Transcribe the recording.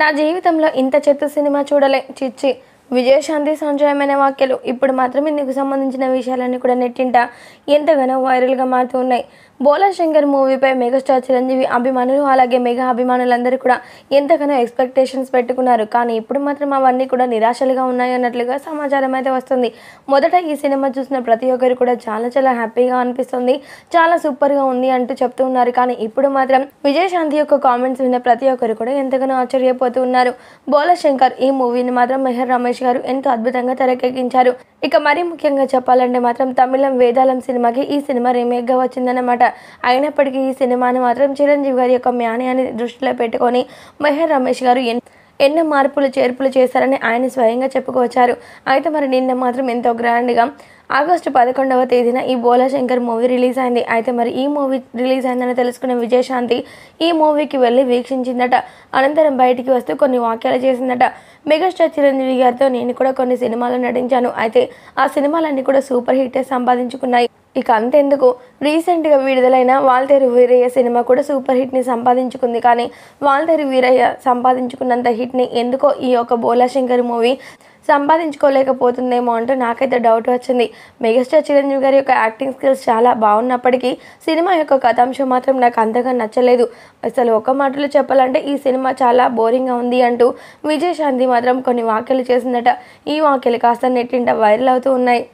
నా జీవితంలో ఇంత చెత్త సినిమా చూడలే చిచ్చి విజయశాంతి సంజయమైన వాక్యాలు ఇప్పుడు మాత్రమే నీకు సంబంధించిన విషయాలన్నీ కూడా నెట్టింట ఎంతగానో వైరల్గా మారుతూ ఉన్నాయి బోలాశంకర్ మూవీపై మెగాస్టార్ చిరంజీవి అభిమానులు అలాగే మెగా అభిమానులందరూ కూడా ఎంతగానో ఎక్స్పెక్టేషన్స్ పెట్టుకున్నారు కానీ ఇప్పుడు మాత్రం అవన్నీ కూడా నిరాశలుగా ఉన్నాయి అన్నట్లుగా సమాచారం అయితే వస్తుంది మొదట ఈ సినిమా చూసిన ప్రతి ఒక్కరు కూడా చాలా చాలా హ్యాపీగా అనిపిస్తుంది చాలా సూపర్గా ఉంది అంటూ చెప్తూ ఉన్నారు కానీ ఇప్పుడు మాత్రం విజయశాంతి యొక్క కామెంట్స్ విన్న ప్రతి ఒక్కరు కూడా ఎంతగానో ఆశ్చర్యపోతూ ఉన్నారు శంకర్ ఈ మూవీని మాత్రం మెహర్ రమేష్ గారు ఎంతో అద్భుతంగా తెరకెక్కించారు ఇక మరీ ముఖ్యంగా చెప్పాలంటే మాత్రం తమిళం వేదాలం సినిమాకి ఈ సినిమా రీమేక్గా వచ్చిందన్నమాట అయినప్పటికీ ఈ సినిమాని మాత్రం చిరంజీవి గారి యొక్క మ్యాన్యాన్ని దృష్టిలో పెట్టుకొని మహేర్ రమేష్ గారు ఎన్నో మార్పులు చేర్పులు చేశారని ఆయన స్వయంగా చెప్పుకొచ్చారు అయితే మరి నిన్న మాత్రం ఎంతో గ్రాండ్గా ఆగస్టు పదకొండవ తేదీన ఈ బోలాశంకర్ మూవీ రిలీజ్ అయింది అయితే మరి ఈ మూవీ రిలీజ్ అయిందని తెలుసుకున్న విజయశాంతి ఈ మూవీకి వెళ్ళి వీక్షించిందట అనంతరం బయటికి వస్తూ కొన్ని వాక్యాలు చేసిందట మెగాస్టార్ చిరంజీవి గారితో నేను కూడా కొన్ని సినిమాలు నటించాను అయితే ఆ సినిమాలన్నీ కూడా సూపర్ హిట్టే సంపాదించుకున్నాయి ఇక అంతెందుకు రీసెంట్గా విడుదలైన వాల్తేరు వీరయ్య సినిమా కూడా సూపర్ హిట్ని సంపాదించుకుంది కానీ వాల్తేరు వీరయ్య సంపాదించుకున్నంత హిట్ని ఎందుకో ఈ యొక్క బోలాశంకర్ మూవీ సంపాదించుకోలేకపోతుందేమో అంటూ నాకైతే డౌట్ వచ్చింది మెగాస్టార్ చిరంజీవి గారి యొక్క యాక్టింగ్ స్కిల్స్ చాలా బాగున్నప్పటికీ సినిమా యొక్క కథాంశం మాత్రం నాకు అంతగా నచ్చలేదు అసలు ఒక మాటలో చెప్పాలంటే ఈ సినిమా చాలా బోరింగ్గా ఉంది అంటూ విజయశాంతి మాత్రం కొన్ని వాక్యలు చేసిందట ఈ వాక్యలు కాస్త నెట్టింట వైరల్ అవుతూ ఉన్నాయి